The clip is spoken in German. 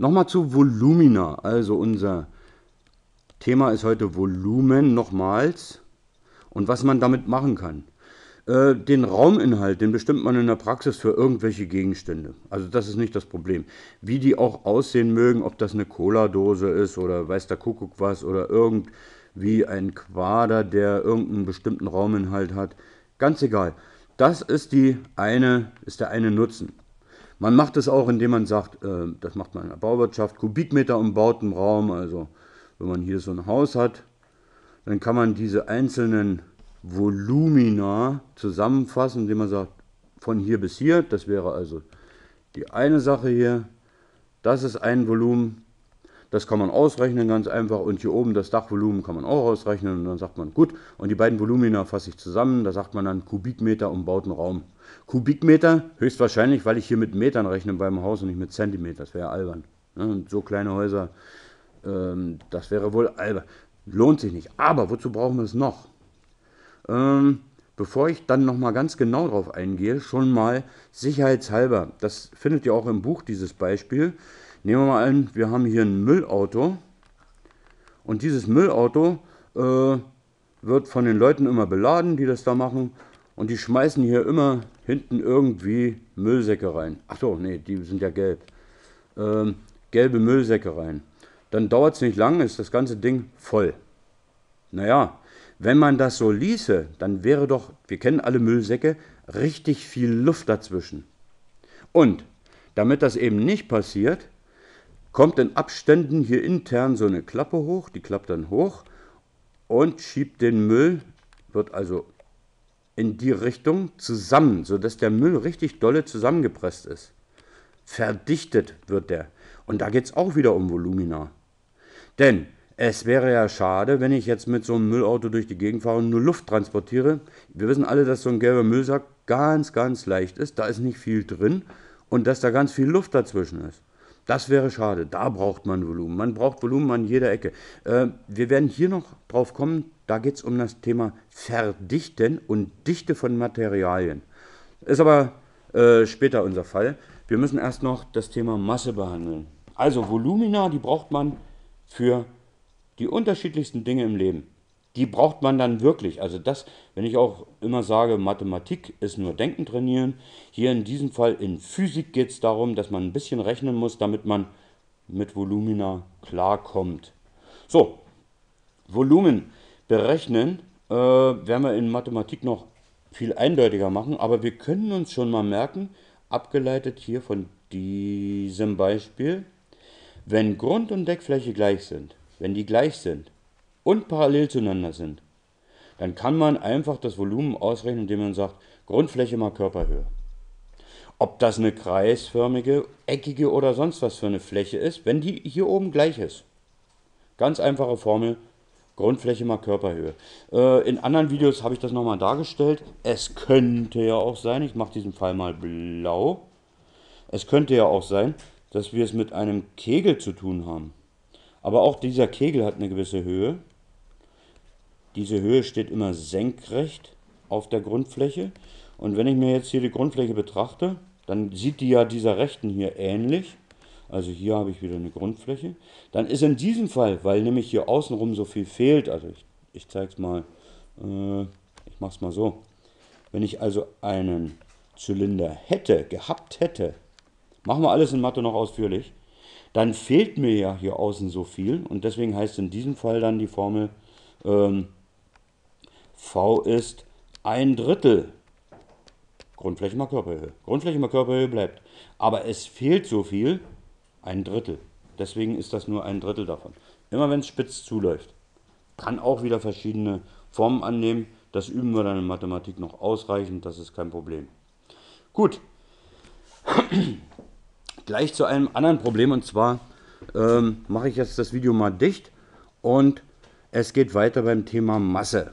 Nochmal zu Volumina. Also unser Thema ist heute Volumen nochmals und was man damit machen kann. Äh, den Rauminhalt, den bestimmt man in der Praxis für irgendwelche Gegenstände. Also das ist nicht das Problem. Wie die auch aussehen mögen, ob das eine Cola-Dose ist oder weiß der Kuckuck was oder irgendwie ein Quader, der irgendeinen bestimmten Rauminhalt hat. Ganz egal. Das ist die eine, ist der eine Nutzen. Man macht es auch, indem man sagt, äh, das macht man in der Bauwirtschaft, Kubikmeter umbauten Raum. Also wenn man hier so ein Haus hat, dann kann man diese einzelnen Volumina zusammenfassen, indem man sagt, von hier bis hier, das wäre also die eine Sache hier, das ist ein Volumen, das kann man ausrechnen ganz einfach und hier oben das Dachvolumen kann man auch ausrechnen und dann sagt man gut und die beiden Volumina fasse ich zusammen, da sagt man dann Kubikmeter umbauten Raum. Kubikmeter höchstwahrscheinlich, weil ich hier mit Metern rechne beim Haus und nicht mit Zentimeter, das wäre albern. Ne? Und so kleine Häuser, ähm, das wäre wohl albern. Lohnt sich nicht. Aber wozu brauchen wir es noch? Ähm, bevor ich dann nochmal ganz genau drauf eingehe, schon mal sicherheitshalber, das findet ihr auch im Buch, dieses Beispiel, Nehmen wir mal an, wir haben hier ein Müllauto und dieses Müllauto äh, wird von den Leuten immer beladen, die das da machen und die schmeißen hier immer hinten irgendwie Müllsäcke rein. Achso, nee, die sind ja gelb. Ähm, gelbe Müllsäcke rein. Dann dauert es nicht lang, ist das ganze Ding voll. Naja, wenn man das so ließe, dann wäre doch, wir kennen alle Müllsäcke, richtig viel Luft dazwischen. Und damit das eben nicht passiert, kommt in Abständen hier intern so eine Klappe hoch, die klappt dann hoch und schiebt den Müll, wird also in die Richtung zusammen, sodass der Müll richtig dolle zusammengepresst ist. Verdichtet wird der. Und da geht es auch wieder um Volumina. Denn es wäre ja schade, wenn ich jetzt mit so einem Müllauto durch die Gegend fahre und nur Luft transportiere. Wir wissen alle, dass so ein gelber Müllsack ganz, ganz leicht ist. Da ist nicht viel drin und dass da ganz viel Luft dazwischen ist. Das wäre schade. Da braucht man Volumen. Man braucht Volumen an jeder Ecke. Äh, wir werden hier noch drauf kommen. Da geht es um das Thema Verdichten und Dichte von Materialien. Ist aber äh, später unser Fall. Wir müssen erst noch das Thema Masse behandeln. Also Volumina, die braucht man für die unterschiedlichsten Dinge im Leben die braucht man dann wirklich. Also das, wenn ich auch immer sage, Mathematik ist nur Denken trainieren, hier in diesem Fall in Physik geht es darum, dass man ein bisschen rechnen muss, damit man mit Volumina klarkommt. So, Volumen berechnen äh, werden wir in Mathematik noch viel eindeutiger machen, aber wir können uns schon mal merken, abgeleitet hier von diesem Beispiel, wenn Grund und Deckfläche gleich sind, wenn die gleich sind, und parallel zueinander sind, dann kann man einfach das Volumen ausrechnen, indem man sagt, Grundfläche mal Körperhöhe. Ob das eine kreisförmige, eckige oder sonst was für eine Fläche ist, wenn die hier oben gleich ist. Ganz einfache Formel, Grundfläche mal Körperhöhe. Äh, in anderen Videos habe ich das nochmal dargestellt. Es könnte ja auch sein, ich mache diesen Fall mal blau. Es könnte ja auch sein, dass wir es mit einem Kegel zu tun haben. Aber auch dieser Kegel hat eine gewisse Höhe. Diese Höhe steht immer senkrecht auf der Grundfläche. Und wenn ich mir jetzt hier die Grundfläche betrachte, dann sieht die ja dieser rechten hier ähnlich. Also hier habe ich wieder eine Grundfläche. Dann ist in diesem Fall, weil nämlich hier außenrum so viel fehlt, also ich, ich zeige es mal, äh, ich mache es mal so. Wenn ich also einen Zylinder hätte, gehabt hätte, machen wir alles in Mathe noch ausführlich, dann fehlt mir ja hier außen so viel und deswegen heißt in diesem Fall dann die Formel ähm, V ist ein Drittel. Grundfläche mal Körperhöhe. Grundfläche mal Körperhöhe bleibt. Aber es fehlt so viel, ein Drittel. Deswegen ist das nur ein Drittel davon. Immer wenn es spitz zuläuft. Kann auch wieder verschiedene Formen annehmen. Das üben wir dann in Mathematik noch ausreichend. Das ist kein Problem. Gut. Gleich zu einem anderen Problem. Und zwar ähm, mache ich jetzt das Video mal dicht. Und es geht weiter beim Thema Masse.